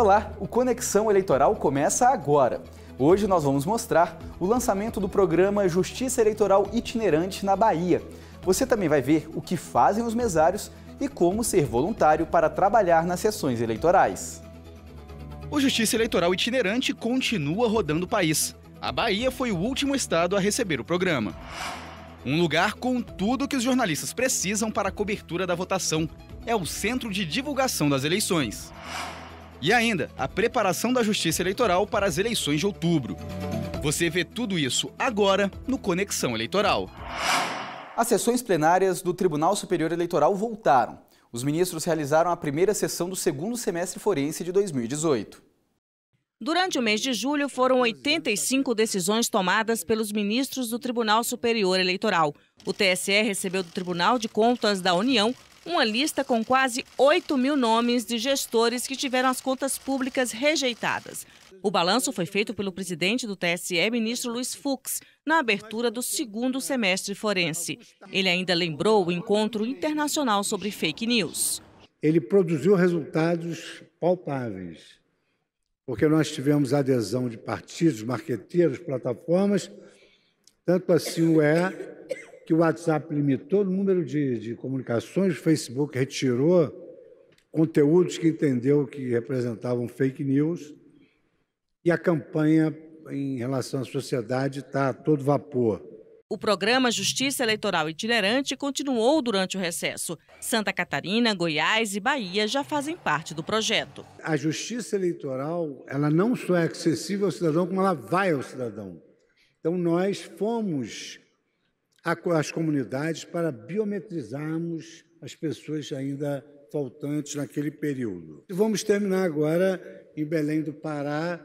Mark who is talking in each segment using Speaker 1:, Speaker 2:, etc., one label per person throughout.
Speaker 1: Olá, o Conexão Eleitoral começa agora. Hoje nós vamos mostrar o lançamento do programa Justiça Eleitoral Itinerante na Bahia. Você também vai ver o que fazem os mesários e como ser voluntário para trabalhar nas sessões eleitorais. O Justiça Eleitoral Itinerante continua rodando o país. A Bahia foi o último estado a receber o programa. Um lugar com tudo que os jornalistas precisam para a cobertura da votação. É o Centro de Divulgação das Eleições. E ainda, a preparação da Justiça Eleitoral para as eleições de outubro. Você vê tudo isso agora no Conexão Eleitoral. As sessões plenárias do Tribunal Superior Eleitoral voltaram. Os ministros realizaram a primeira sessão do segundo semestre forense de 2018.
Speaker 2: Durante o mês de julho, foram 85 decisões tomadas pelos ministros do Tribunal Superior Eleitoral. O TSE recebeu do Tribunal de Contas da União uma lista com quase 8 mil nomes de gestores que tiveram as contas públicas rejeitadas. O balanço foi feito pelo presidente do TSE, ministro Luiz Fux, na abertura do segundo semestre forense. Ele ainda lembrou o encontro internacional sobre fake news.
Speaker 3: Ele produziu resultados palpáveis, porque nós tivemos adesão de partidos, marqueteiros, plataformas, tanto assim o é que o WhatsApp limitou o número de, de comunicações, o Facebook retirou conteúdos que entendeu que representavam fake news e a campanha em relação à sociedade está a todo vapor.
Speaker 2: O programa Justiça Eleitoral Itinerante continuou durante o recesso. Santa Catarina, Goiás e Bahia já fazem parte do projeto.
Speaker 3: A justiça eleitoral, ela não só é acessível ao cidadão, como ela vai ao cidadão. Então nós fomos as comunidades para biometrizarmos as pessoas ainda faltantes naquele período. E vamos terminar agora em Belém do Pará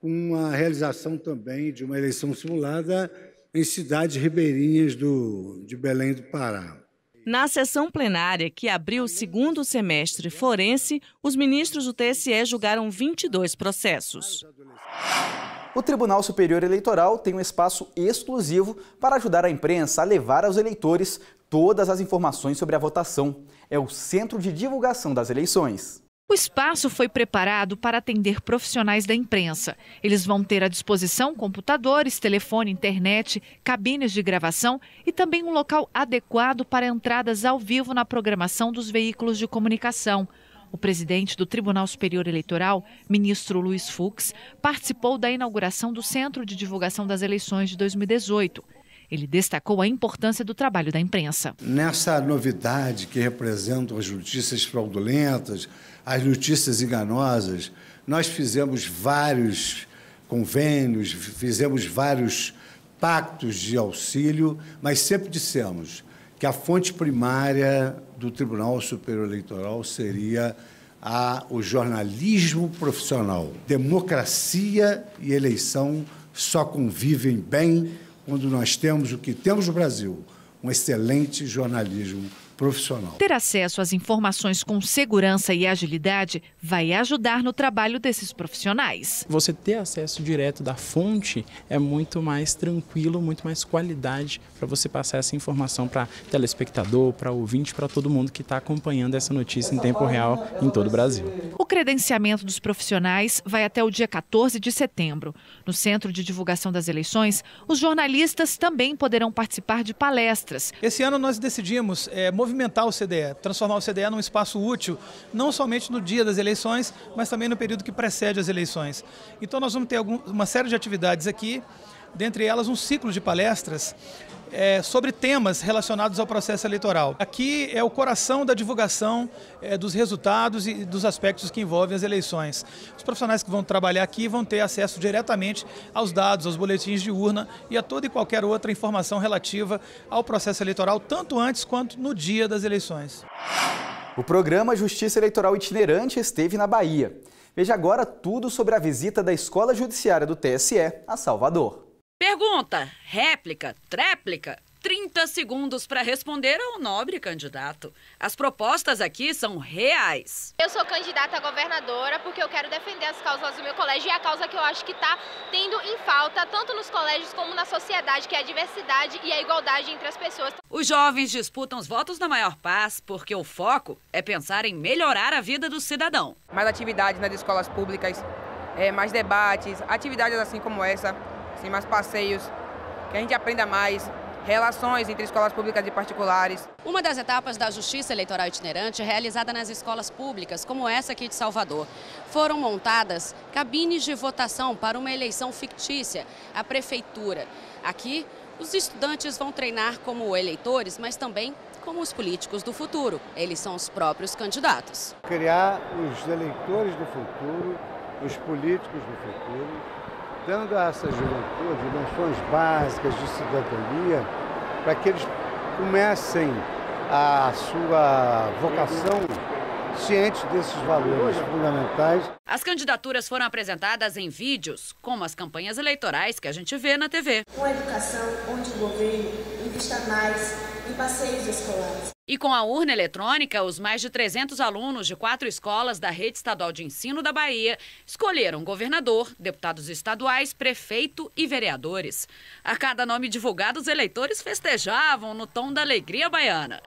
Speaker 3: com a realização também de uma eleição simulada em cidades ribeirinhas do, de Belém do Pará.
Speaker 2: Na sessão plenária que abriu o segundo semestre forense, os ministros do TSE julgaram 22 processos
Speaker 1: o Tribunal Superior Eleitoral tem um espaço exclusivo para ajudar a imprensa a levar aos eleitores todas as informações sobre a votação. É o Centro de Divulgação das Eleições.
Speaker 4: O espaço foi preparado para atender profissionais da imprensa. Eles vão ter à disposição computadores, telefone, internet, cabines de gravação e também um local adequado para entradas ao vivo na programação dos veículos de comunicação. O presidente do Tribunal Superior Eleitoral, ministro Luiz Fux, participou da inauguração do Centro de Divulgação das Eleições de 2018. Ele destacou a importância do trabalho da imprensa.
Speaker 3: Nessa novidade que representam as notícias fraudulentas, as notícias enganosas, nós fizemos vários convênios, fizemos vários pactos de auxílio, mas sempre dissemos: que a fonte primária do Tribunal Superior Eleitoral seria a, o jornalismo profissional. Democracia e eleição só convivem bem quando nós temos o que temos no Brasil: um excelente jornalismo profissional profissional.
Speaker 4: Ter acesso às informações com segurança e agilidade vai ajudar no trabalho desses profissionais.
Speaker 1: Você ter acesso direto da fonte é muito mais tranquilo, muito mais qualidade para você passar essa informação para telespectador, para ouvinte, para todo mundo que está acompanhando essa notícia em tempo real em todo o Brasil.
Speaker 4: O credenciamento dos profissionais vai até o dia 14 de setembro. No Centro de Divulgação das Eleições, os jornalistas também poderão participar de palestras.
Speaker 1: Esse ano nós decidimos é, eh, mostrar movimentar o CDE, transformar o CDE num espaço útil, não somente no dia das eleições, mas também no período que precede as eleições. Então nós vamos ter algum, uma série de atividades aqui, dentre elas um ciclo de palestras é, sobre temas relacionados ao processo eleitoral. Aqui é o coração da divulgação é, dos resultados e dos aspectos que envolvem as eleições. Os profissionais que vão trabalhar aqui vão ter acesso diretamente aos dados, aos boletins de urna e a toda e qualquer outra informação relativa ao processo eleitoral, tanto antes quanto no dia das eleições. O programa Justiça Eleitoral Itinerante esteve na Bahia. Veja agora tudo sobre a visita da Escola Judiciária do TSE a Salvador.
Speaker 5: Pergunta, réplica, tréplica, 30 segundos para responder ao nobre candidato. As propostas aqui são reais.
Speaker 1: Eu sou candidata a governadora porque eu quero defender as causas do meu colégio e a causa que eu acho que está tendo em falta, tanto nos colégios como na sociedade,
Speaker 5: que é a diversidade e a igualdade entre as pessoas. Os jovens disputam os votos na maior paz porque o foco é pensar em melhorar a vida do cidadão. Mais atividades nas escolas públicas, é, mais debates, atividades assim como essa sim, mais passeios, que a gente aprenda mais, relações entre escolas públicas e particulares. Uma das etapas da Justiça Eleitoral Itinerante é realizada nas escolas públicas, como essa aqui de Salvador, foram montadas cabines de votação para uma eleição fictícia, a prefeitura. Aqui, os estudantes vão treinar como eleitores, mas também como os políticos do futuro. Eles são os próprios candidatos.
Speaker 3: Criar os eleitores do futuro, os políticos do futuro, dando a essa juventude noções básicas de cidadania para que eles comecem a sua vocação cientes desses valores fundamentais.
Speaker 5: As candidaturas foram apresentadas em vídeos, como as campanhas eleitorais que a gente vê na TV. Uma educação
Speaker 2: onde o governo invista mais passeios escolares.
Speaker 5: E com a urna eletrônica, os mais de 300 alunos de quatro escolas da rede estadual de ensino da Bahia escolheram governador, deputados estaduais, prefeito e vereadores. A cada nome divulgado, os eleitores festejavam no tom da alegria baiana.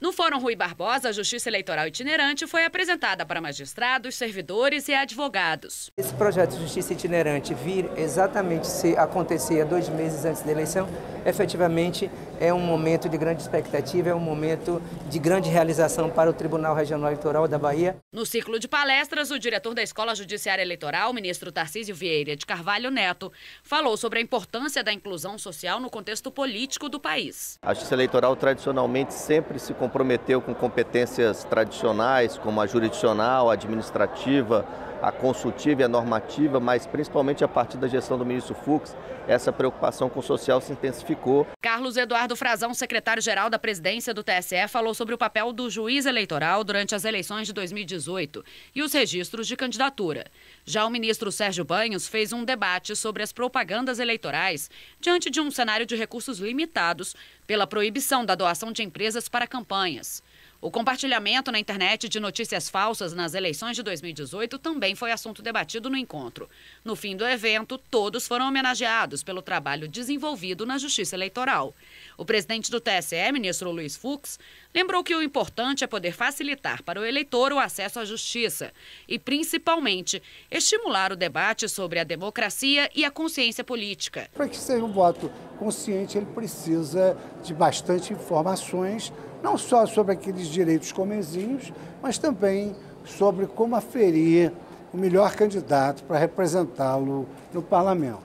Speaker 5: No Fórum Rui Barbosa, a Justiça Eleitoral Itinerante foi apresentada para magistrados, servidores e advogados. Esse
Speaker 6: projeto de Justiça Itinerante vir exatamente se acontecer dois meses antes da eleição, efetivamente é um momento de grande expectativa, é um momento de grande realização para o Tribunal Regional Eleitoral da Bahia.
Speaker 5: No ciclo de palestras, o diretor da Escola Judiciária Eleitoral, ministro Tarcísio Vieira de Carvalho Neto, falou sobre a importância da inclusão social no contexto político do país.
Speaker 1: A Justiça Eleitoral tradicionalmente sempre se comprometeu com competências tradicionais, como a jurisdicional, a administrativa, a consultiva e a normativa, mas principalmente a partir da gestão do ministro Fux, essa preocupação com o social se intensificou.
Speaker 5: Carlos Eduardo Frazão, secretário-geral da presidência do TSE, falou sobre o papel do juiz eleitoral durante as eleições de 2018 e os registros de candidatura. Já o ministro Sérgio Banhos fez um debate sobre as propagandas eleitorais diante de um cenário de recursos limitados pela proibição da doação de empresas para campanhas. O compartilhamento na internet de notícias falsas nas eleições de 2018 também foi assunto debatido no encontro. No fim do evento, todos foram homenageados pelo trabalho desenvolvido na Justiça Eleitoral. O presidente do TSE, ministro Luiz Fux, lembrou que o importante é poder facilitar para o eleitor o acesso à justiça e, principalmente, estimular o debate sobre a democracia e a consciência política.
Speaker 3: Para que seja um voto consciente, ele precisa de bastante informações não só sobre aqueles direitos comenzinhos, mas também sobre como aferir o melhor candidato para representá-lo no parlamento.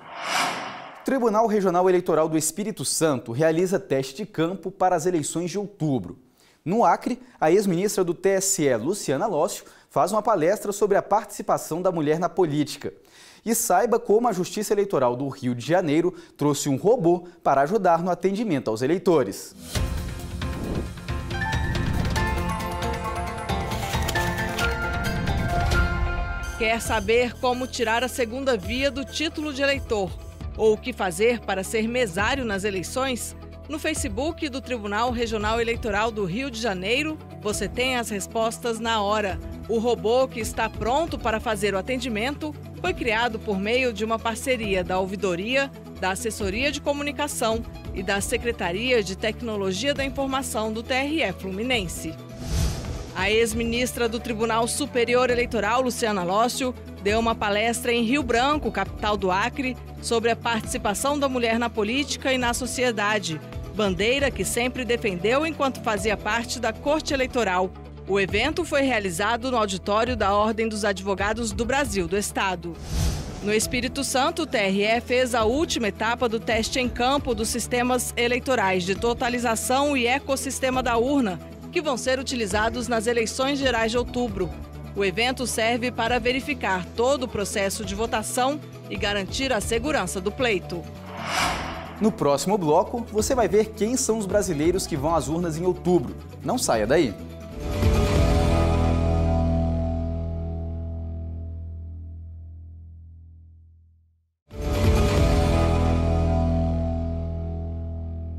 Speaker 3: O Tribunal
Speaker 1: Regional Eleitoral do Espírito Santo realiza teste de campo para as eleições de outubro. No Acre, a ex-ministra do TSE, Luciana Lócio, faz uma palestra sobre a participação da mulher na política. E saiba como a Justiça Eleitoral do Rio de Janeiro trouxe um robô para ajudar no atendimento aos eleitores.
Speaker 7: Quer saber como tirar a segunda via do título de eleitor ou o que fazer para ser mesário nas eleições? No Facebook do Tribunal Regional Eleitoral do Rio de Janeiro, você tem as respostas na hora. O robô que está pronto para fazer o atendimento foi criado por meio de uma parceria da Ouvidoria, da Assessoria de Comunicação e da Secretaria de Tecnologia da Informação do TRE Fluminense. A ex-ministra do Tribunal Superior Eleitoral, Luciana Lócio, deu uma palestra em Rio Branco, capital do Acre, sobre a participação da mulher na política e na sociedade, bandeira que sempre defendeu enquanto fazia parte da Corte Eleitoral. O evento foi realizado no auditório da Ordem dos Advogados do Brasil, do Estado. No Espírito Santo, o TRE fez a última etapa do teste em campo dos sistemas eleitorais de totalização e ecossistema da urna, que vão ser utilizados nas eleições gerais de outubro. O evento serve para verificar todo o processo de votação e garantir a segurança do pleito.
Speaker 1: No próximo bloco, você vai ver quem são os brasileiros que vão às urnas em outubro. Não saia daí!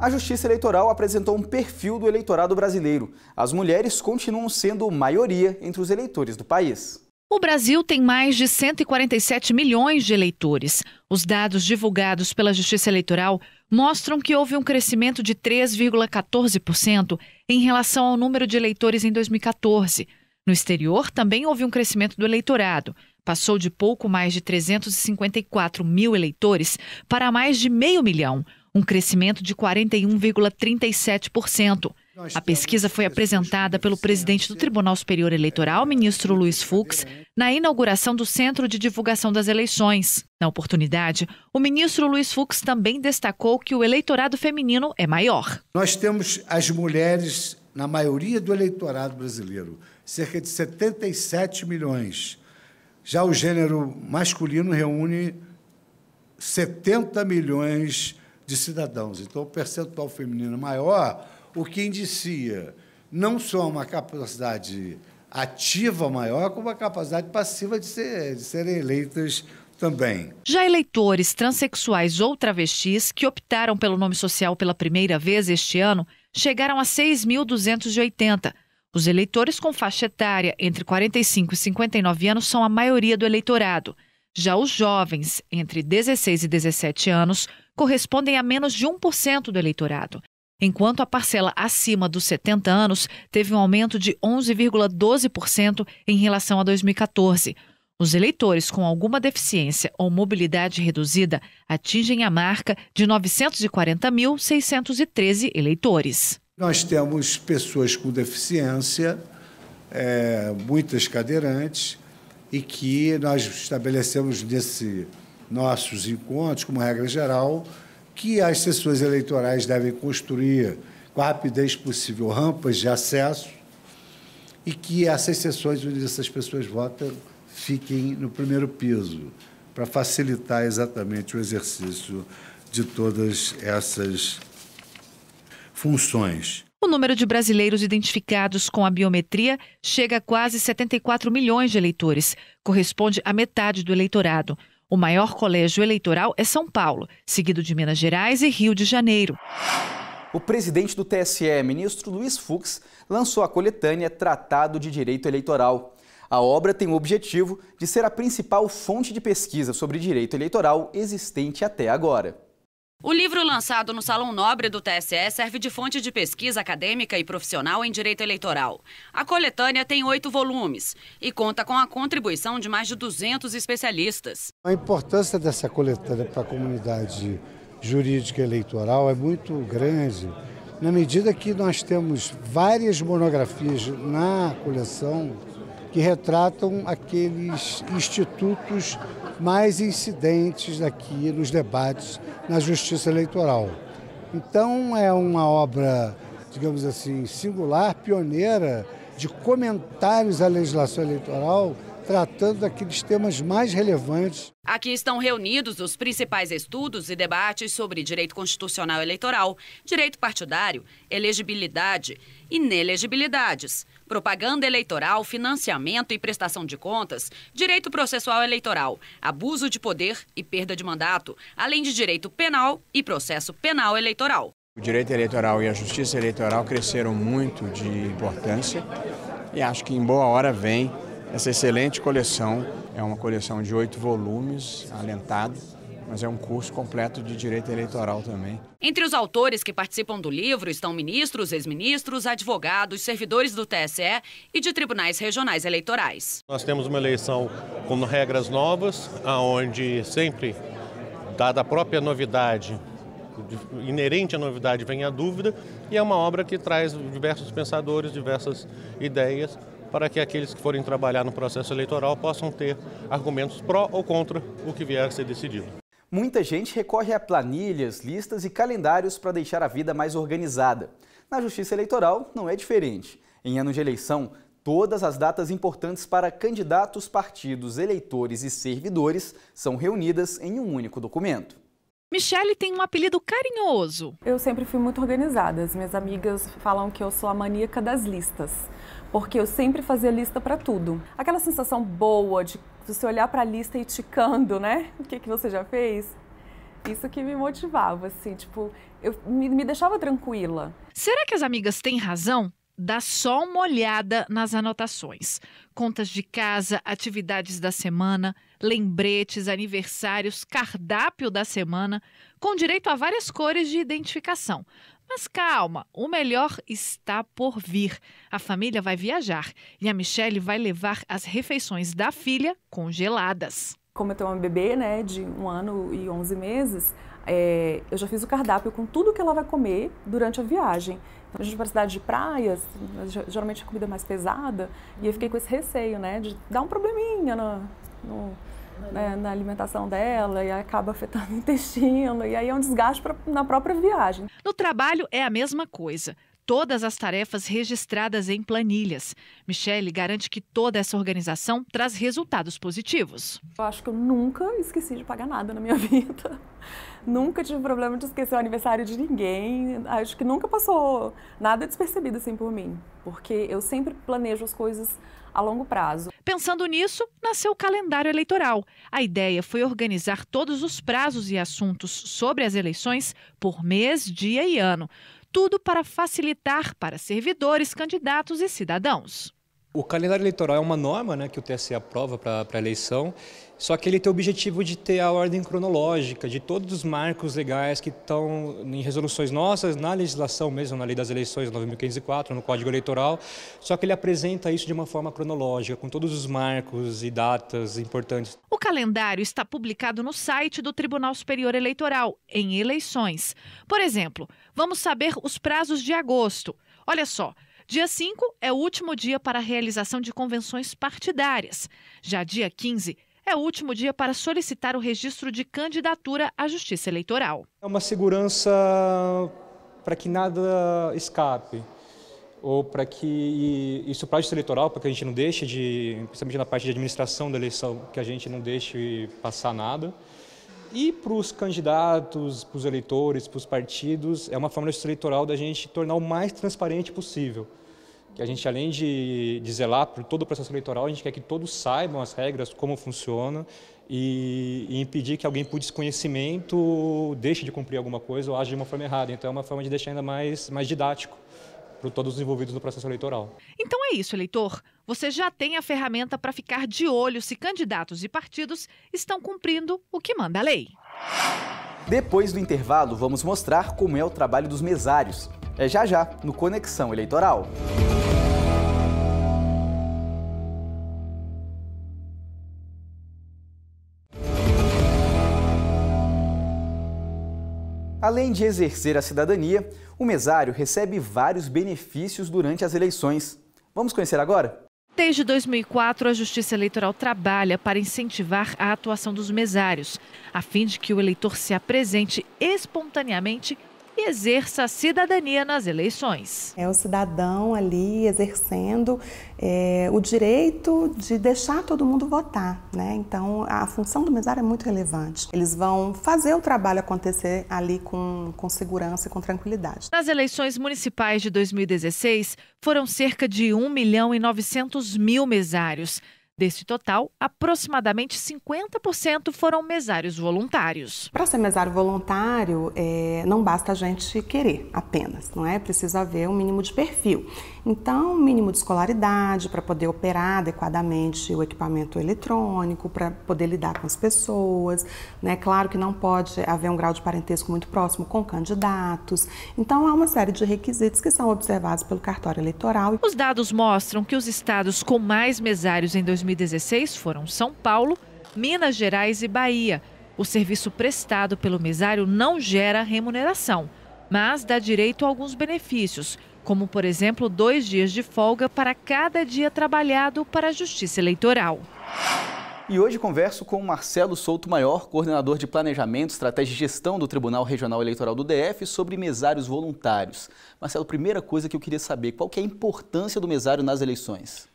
Speaker 1: A Justiça Eleitoral apresentou um perfil do eleitorado brasileiro. As mulheres continuam sendo maioria entre os eleitores do país.
Speaker 4: O Brasil tem mais de 147 milhões de eleitores. Os dados divulgados pela Justiça Eleitoral mostram que houve um crescimento de 3,14% em relação ao número de eleitores em 2014. No exterior, também houve um crescimento do eleitorado. Passou de pouco mais de 354 mil eleitores para mais de meio milhão, um crescimento de 41,37%. A pesquisa foi apresentada pelo presidente do Tribunal Superior Eleitoral, ministro Luiz Fux, na inauguração do Centro de Divulgação das Eleições. Na oportunidade, o ministro Luiz Fux também destacou que o eleitorado feminino é maior.
Speaker 3: Nós temos as mulheres na maioria do eleitorado brasileiro, cerca de 77 milhões. Já o gênero masculino reúne 70 milhões de cidadãos. Então, o percentual feminino é maior, o que indicia não só uma capacidade ativa maior, como uma capacidade passiva de, ser, de serem eleitas também.
Speaker 4: Já eleitores transexuais ou travestis que optaram pelo nome social pela primeira vez este ano chegaram a 6.280. Os eleitores com faixa etária entre 45 e 59 anos são a maioria do eleitorado. Já os jovens, entre 16 e 17 anos, correspondem a menos de 1% do eleitorado, enquanto a parcela acima dos 70 anos teve um aumento de 11,12% em relação a 2014. Os eleitores com alguma deficiência ou mobilidade reduzida atingem a marca de 940.613 eleitores.
Speaker 3: Nós temos pessoas com deficiência, é, muitas cadeirantes, e que nós estabelecemos nesse nossos encontros, como regra geral, que as sessões eleitorais devem construir com a rapidez possível rampas de acesso e que essas sessões onde essas pessoas votam fiquem no primeiro piso, para facilitar exatamente o exercício de todas essas funções.
Speaker 4: O número de brasileiros identificados com a biometria chega a quase 74 milhões de eleitores, corresponde à metade do eleitorado. O maior colégio eleitoral é São Paulo, seguido de Minas Gerais e Rio de Janeiro.
Speaker 1: O presidente do TSE, ministro Luiz Fux, lançou a coletânea Tratado de Direito Eleitoral. A obra tem o objetivo de ser a principal fonte de pesquisa sobre direito eleitoral existente até agora.
Speaker 5: O livro lançado no Salão Nobre do TSE serve de fonte de pesquisa acadêmica e profissional em direito eleitoral. A coletânea tem oito volumes e conta com a contribuição de mais de 200 especialistas.
Speaker 3: A importância dessa coletânea para a comunidade jurídica eleitoral é muito grande, na medida que nós temos várias monografias na coleção que retratam aqueles institutos mais incidentes aqui nos debates na justiça eleitoral. Então é uma obra, digamos assim, singular, pioneira de comentários à legislação eleitoral tratando daqueles temas mais relevantes.
Speaker 5: Aqui estão reunidos os principais estudos e debates sobre direito constitucional eleitoral, direito partidário, elegibilidade, e inelegibilidades propaganda eleitoral, financiamento e prestação de contas, direito processual eleitoral, abuso de poder e perda de mandato, além de direito penal e processo penal eleitoral.
Speaker 8: O direito eleitoral e a justiça eleitoral cresceram muito de importância e acho que em boa hora vem essa excelente coleção. É uma coleção de oito volumes, alentada mas é um curso completo de direito eleitoral também.
Speaker 5: Entre os autores que participam do livro estão ministros, ex-ministros, advogados, servidores do TSE e de tribunais regionais eleitorais.
Speaker 8: Nós temos uma eleição com regras novas, aonde sempre, dada a própria novidade, inerente à novidade, vem a dúvida, e é uma obra que traz diversos pensadores, diversas ideias para que aqueles que forem trabalhar no processo eleitoral possam ter argumentos pró ou contra o que vier a ser decidido. Muita gente recorre a planilhas,
Speaker 1: listas e calendários para deixar a vida mais organizada. Na Justiça Eleitoral não é diferente. Em ano de eleição, todas as datas importantes para candidatos, partidos, eleitores e servidores são reunidas em um único documento.
Speaker 4: Michele tem um
Speaker 9: apelido
Speaker 1: carinhoso.
Speaker 9: Eu sempre fui muito organizada. As minhas amigas falam que eu sou a maníaca das listas, porque eu sempre fazia lista para tudo. Aquela sensação boa de você olhar para a lista e ticando, né? O que, que você já fez? Isso que me motivava,
Speaker 4: assim, tipo, eu, me, me deixava tranquila. Será que as amigas têm razão? Dá só uma olhada nas anotações. Contas de casa, atividades da semana, lembretes, aniversários, cardápio da semana, com direito a várias cores de identificação. Mas calma, o melhor está por vir. A família vai viajar e a Michelle vai levar as refeições da filha congeladas. Como eu tenho uma bebê
Speaker 9: né, de um ano e 11 meses, é, eu já fiz o cardápio com tudo que ela vai comer durante a viagem. Então, a gente vai para cidade de praias, geralmente a comida é mais pesada, e eu fiquei com esse receio, né, de dar um probleminha no, no né, na alimentação dela e acaba afetando o intestino. E aí é um desgaste
Speaker 4: pra, na própria viagem. No trabalho é a mesma coisa todas as tarefas registradas em planilhas. Michele garante que toda essa organização traz resultados positivos.
Speaker 9: Eu acho que eu nunca esqueci de pagar nada na minha vida. Nunca tive problema de esquecer o aniversário de ninguém. Acho que nunca passou nada despercebido assim por mim,
Speaker 4: porque eu sempre planejo as coisas a longo prazo. Pensando nisso, nasceu o calendário eleitoral. A ideia foi organizar todos os prazos e assuntos sobre as eleições por mês, dia e ano. Tudo para facilitar para servidores, candidatos e cidadãos.
Speaker 8: O calendário eleitoral é uma norma né, que o TSE aprova para a eleição só que ele tem o objetivo de ter a ordem cronológica de todos os marcos legais que estão em resoluções nossas, na legislação mesmo, na Lei das Eleições 9504, no Código Eleitoral. Só que ele apresenta isso de uma forma cronológica, com todos os marcos e datas importantes.
Speaker 4: O calendário está publicado no site do Tribunal Superior Eleitoral, em eleições. Por exemplo, vamos saber os prazos de agosto. Olha só. Dia 5 é o último dia para a realização de convenções partidárias. Já dia 15 é o último dia para solicitar o registro de candidatura à Justiça Eleitoral.
Speaker 8: É uma segurança para que nada escape ou para que isso para eleitoral, para que a gente não deixe de, principalmente na parte de administração da eleição, que a gente não deixe passar nada. E para os candidatos, para os eleitores, para os partidos, é uma forma eleitoral da gente tornar o mais transparente possível que a gente, além de, de zelar por todo o processo eleitoral, a gente quer que todos saibam as regras, como funciona, e, e, impedir que alguém por desconhecimento deixe de cumprir alguma coisa ou age de uma forma errada. Então é uma forma de deixar ainda mais, mais didático para todos os envolvidos no processo eleitoral.
Speaker 4: Então é isso, eleitor. Você já tem a ferramenta para ficar de olho se candidatos e partidos estão cumprindo o que manda a lei.
Speaker 1: Depois do intervalo, vamos mostrar como é o trabalho dos mesários é já já no Conexão Eleitoral. Além de exercer a cidadania, o mesário recebe vários benefícios durante as eleições. Vamos conhecer agora?
Speaker 4: Desde 2004, a Justiça Eleitoral trabalha para incentivar a atuação dos mesários, a fim de que o eleitor se apresente espontaneamente e exerça a cidadania nas eleições.
Speaker 7: É o cidadão ali exercendo é, o direito de deixar todo mundo votar, né? Então a função do mesário é muito relevante. Eles vão fazer o trabalho acontecer ali com, com segurança e com tranquilidade.
Speaker 4: Nas eleições municipais de 2016 foram cerca de 1 milhão e 900 mil mesários. Desse total, aproximadamente 50% foram mesários voluntários.
Speaker 7: Para ser mesário voluntário, é, não basta a gente querer apenas, não é? Precisa haver um mínimo de perfil. Então, mínimo de escolaridade para poder operar adequadamente o equipamento eletrônico, para poder lidar com as pessoas. Né? Claro que não pode haver um grau de parentesco muito próximo com candidatos. Então, há uma série de requisitos que são observados pelo cartório eleitoral.
Speaker 4: Os dados mostram que os estados com mais mesários em 2016 foram São Paulo, Minas Gerais e Bahia. O serviço prestado pelo mesário não gera remuneração, mas dá direito a alguns benefícios como, por exemplo, dois dias de folga para cada dia trabalhado para a Justiça Eleitoral.
Speaker 1: E hoje converso com Marcelo Souto Maior, coordenador de Planejamento, Estratégia e Gestão do Tribunal Regional Eleitoral do DF, sobre mesários voluntários. Marcelo, primeira coisa que eu queria saber, qual que é a importância do mesário nas eleições?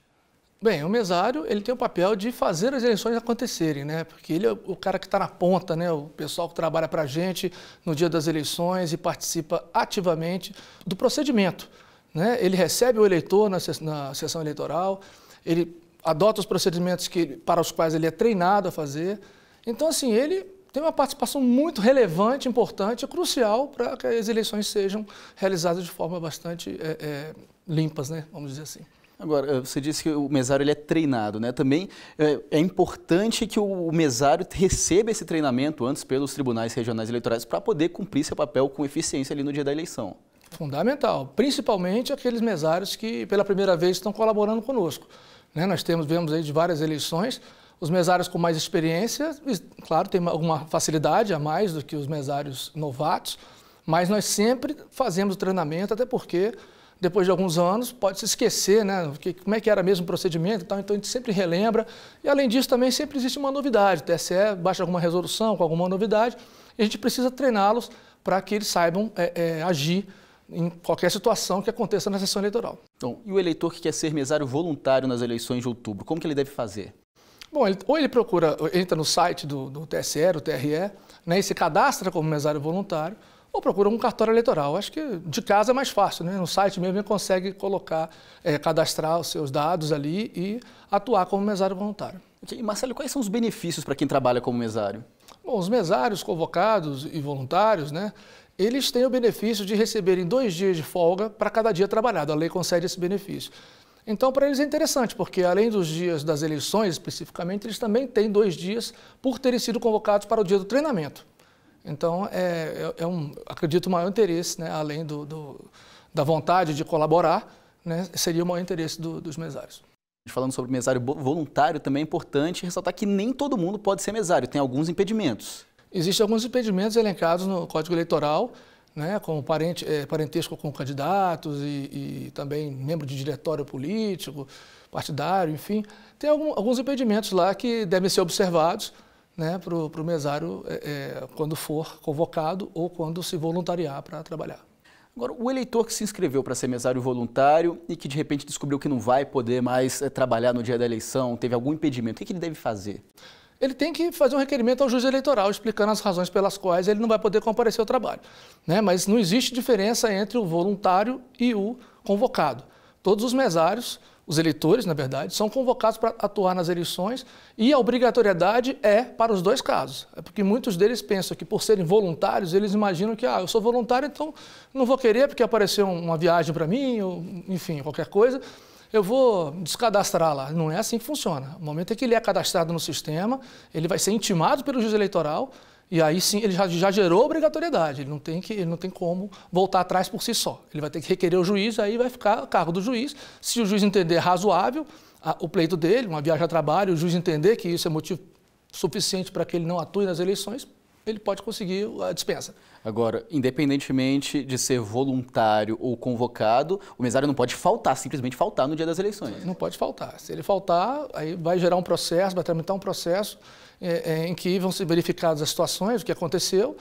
Speaker 6: Bem, o mesário ele tem o papel de fazer as eleições acontecerem, né? Porque ele é o cara que está na ponta, né? O pessoal que trabalha para a gente no dia das eleições e participa ativamente do procedimento. Né? Ele recebe o eleitor na, na sessão eleitoral, ele adota os procedimentos que, para os quais ele é treinado a fazer. Então, assim, ele tem uma participação muito relevante, importante e crucial para que as eleições sejam realizadas de forma bastante é, é, limpas, né? Vamos dizer assim.
Speaker 1: Agora, eh, você disse que o mesário ele é treinado, né? Também é, é importante que o mesário receba esse treinamento antes pelos tribunais regionais eleitorais para poder cumprir seu papel com eficiência ali no dia da eleição.
Speaker 6: Fundamental, principalmente aqueles mesários que pela primeira vez estão colaborando conosco. Né? Nós temos, vemos aí de várias eleições, os mesários com mais experiência, claro, tem alguma facilidade a mais do que os mesários novatos, mas nós sempre fazemos o treinamento, até porque depois de alguns anos, pode se esquecer, né? Que, como é que era mesmo o procedimento e tal, então a gente sempre relembra. E além disso, também sempre existe uma novidade. O TSE baixa alguma resolução com alguma novidade e a gente precisa treiná-los para que eles saibam é, é, agir em qualquer situação que aconteça na sessão eleitoral.
Speaker 1: Então, e o eleitor que quer ser mesário voluntário nas eleições de outubro, como que ele deve fazer?
Speaker 6: Bom, ele, ou ele procura, entra no site do, do TSE, do TRE, né, e se cadastra como mesário voluntário, ou procura um cartório eleitoral. Acho que de casa é mais fácil, né? No site mesmo ele consegue colocar, é, cadastrar os seus dados ali e atuar como mesário voluntário. Okay. Marcelo, quais são os
Speaker 1: benefícios para quem trabalha como mesário?
Speaker 6: Bom, os mesários convocados e voluntários, né? Eles têm o benefício de receberem dois dias de folga para cada dia trabalhado. A lei concede esse benefício. Então, para eles é interessante, porque além dos dias das eleições, especificamente, eles também têm dois dias por terem sido convocados para o dia do treinamento. Então, é, é, é um, acredito, o maior interesse, né, além do, do, da vontade de colaborar, né, seria o maior interesse do, dos mesários.
Speaker 1: Falando sobre mesário voluntário, também é importante ressaltar que nem todo mundo pode ser mesário, tem alguns impedimentos.
Speaker 6: Existem alguns impedimentos elencados no Código Eleitoral, né, como parente, é, parentesco com candidatos e, e, também membro de diretório político, partidário, enfim. Tem algum, alguns impedimentos lá que devem ser observados, né, para o mesário é, é, quando for convocado ou quando se voluntariar para trabalhar.
Speaker 1: Agora, o eleitor que se inscreveu para ser mesário voluntário e que de repente descobriu que não vai poder mais é, trabalhar no dia da eleição, teve algum impedimento, o que, que ele deve fazer?
Speaker 6: ele tem que fazer um requerimento ao juiz eleitoral explicando as razões pelas quais ele não vai poder comparecer ao trabalho. Né? Mas não existe diferença entre o voluntário e o convocado. Todos os mesários os eleitores, na verdade, são convocados para atuar nas eleições e a obrigatoriedade é para os dois casos. É porque muitos deles pensam que, por serem voluntários, eles imaginam que, ah, eu sou voluntário, então não vou querer porque apareceu uma viagem para mim, ou, enfim, qualquer coisa eu vou descadastrar lá. Não é assim que funciona. O momento é que ele é cadastrado no sistema, ele vai ser intimado pelo juiz eleitoral e aí sim, ele já, já gerou obrigatoriedade, ele não, tem que, ele não tem como voltar atrás por si só. Ele vai ter que requerer o juiz, aí vai ficar a cargo do juiz. Se o juiz entender razoável a, o pleito dele, uma viagem a trabalho, o juiz entender que isso é motivo suficiente para que ele não atue nas eleições,
Speaker 1: ele pode conseguir a dispensa. Agora, independentemente de ser voluntário ou convocado, o mesário não pode faltar, simplesmente faltar no dia das eleições. Não pode faltar. Se
Speaker 6: ele faltar, aí vai gerar um processo, vai tramitar um processo é, é, em que vão ser verificadas as situações, o que aconteceu,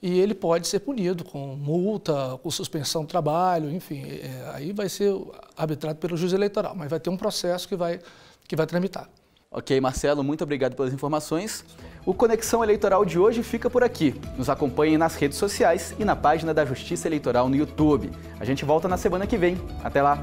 Speaker 6: e ele pode ser punido com multa, com suspensão do trabalho, enfim, é, é, aí vai ser arbitrado pelo juiz eleitoral, mas vai ter um processo que vai, que vai tramitar.
Speaker 1: Ok, Marcelo, muito obrigado pelas informações. O Conexão Eleitoral de hoje fica por aqui. Nos acompanhe nas redes sociais e na página da Justiça Eleitoral no YouTube. A gente volta na semana que vem. Até lá!